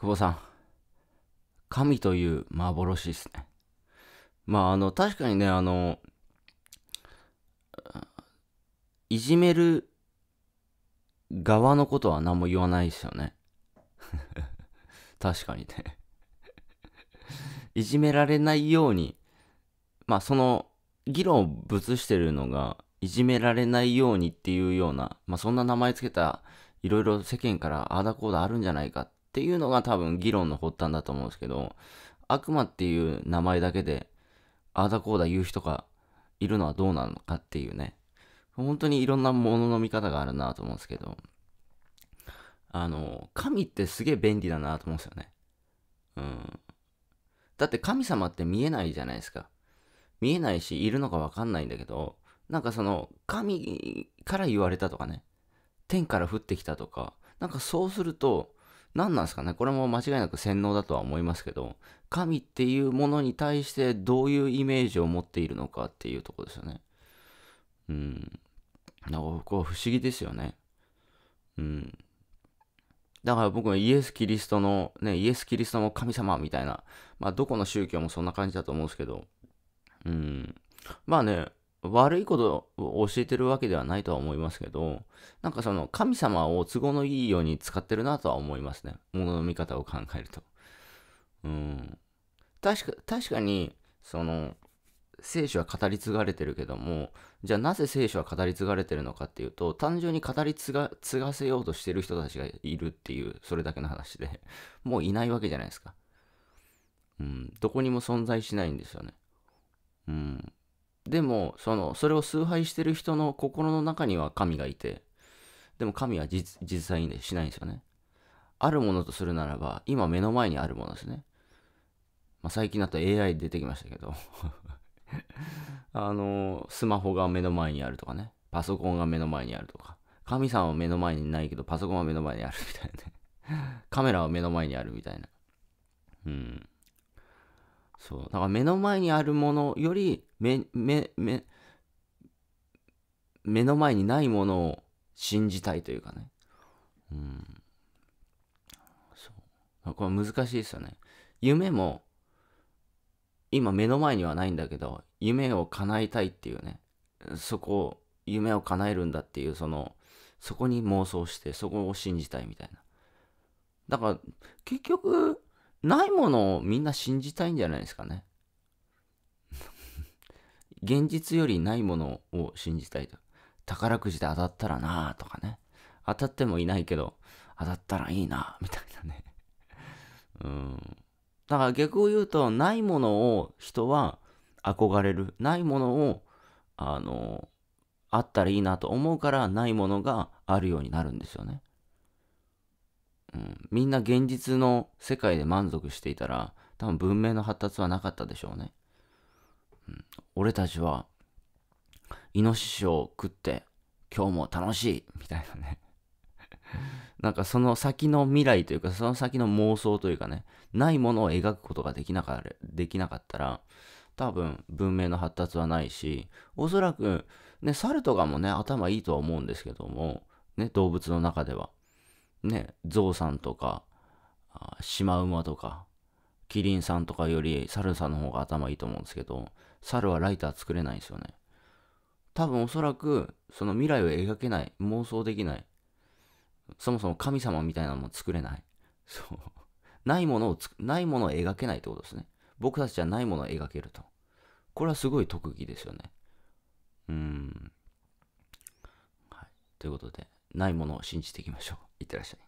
久保さん、神という幻ですね。まあ、あの、確かにね、あの、いじめる側のことは何も言わないですよね。確かにね いじめられないように、まあその議論をぶつしてるのが、いじめられないようにっていうような、まあそんな名前つけた、いろいろ世間からああだこうだあるんじゃないかっっていうのが多分議論の発端だと思うんですけど、悪魔っていう名前だけで、ああだこうだ言う人がいるのはどうなのかっていうね、本当にいろんなものの見方があるなと思うんですけど、あの、神ってすげえ便利だなと思うんですよね。うん。だって神様って見えないじゃないですか。見えないし、いるのかわかんないんだけど、なんかその、神から言われたとかね、天から降ってきたとか、なんかそうすると、何なんですかねこれも間違いなく洗脳だとは思いますけど、神っていうものに対してどういうイメージを持っているのかっていうとこですよね。うん。なんか不思議ですよね。うん。だから僕もイエス・キリストの、ね、イエス・キリストの神様みたいな、まあどこの宗教もそんな感じだと思うんですけど、うん。まあね、悪いことを教えてるわけではないとは思いますけど、なんかその神様を都合のいいように使ってるなとは思いますね。ものの見方を考えると。うん。確か、確かに、その、聖書は語り継がれてるけども、じゃあなぜ聖書は語り継がれてるのかっていうと、単純に語り継が継がせようとしてる人たちがいるっていう、それだけの話で、もういないわけじゃないですか。うん。どこにも存在しないんですよね。でもそのそれを崇拝してる人の心の中には神がいてでも神は実際にしないんですよねあるものとするならば今目の前にあるものですね、まあ、最近だと AI 出てきましたけど あのスマホが目の前にあるとかねパソコンが目の前にあるとか神さんは目の前にないけどパソコンは目の前にあるみたいなねカメラは目の前にあるみたいなうんそうだから目の前にあるものより目目目目の前にないものを信じたいというかねうんそう、あ、これ難しいですよね夢も今目の前にはないんだけど夢を叶えたいっていうねそこ夢を叶えるんだっていうそのそこに妄想してそこを信じたいみたいなだから結局ないものをみんな信じたいんじゃないですかね。現実よりないものを信じたいと。宝くじで当たったらなとかね。当たってもいないけど、当たったらいいなみたいなね。うん。だから逆を言うと、ないものを人は憧れる。ないものを、あの、あったらいいなと思うから、ないものがあるようになるんですよね。うん、みんな現実の世界で満足していたら多分文明の発達はなかったでしょうね、うん、俺たちはイノシシを食って今日も楽しいみたいなね なんかその先の未来というかその先の妄想というかねないものを描くことができなかできなかったら多分文明の発達はないしおそらくね猿とかもね頭いいとは思うんですけどもね動物の中ではね、ゾウさんとか、シマウマとか、キリンさんとかより猿さんの方が頭いいと思うんですけど、猿はライター作れないんですよね。多分おそらく、その未来を描けない、妄想できない、そもそも神様みたいなのも作れない。そう。ないものをないものを描けないってことですね。僕たちじゃないものを描けると。これはすごい特技ですよね。うん。はい。ということで、ないものを信じていきましょう。いってらっしゃい。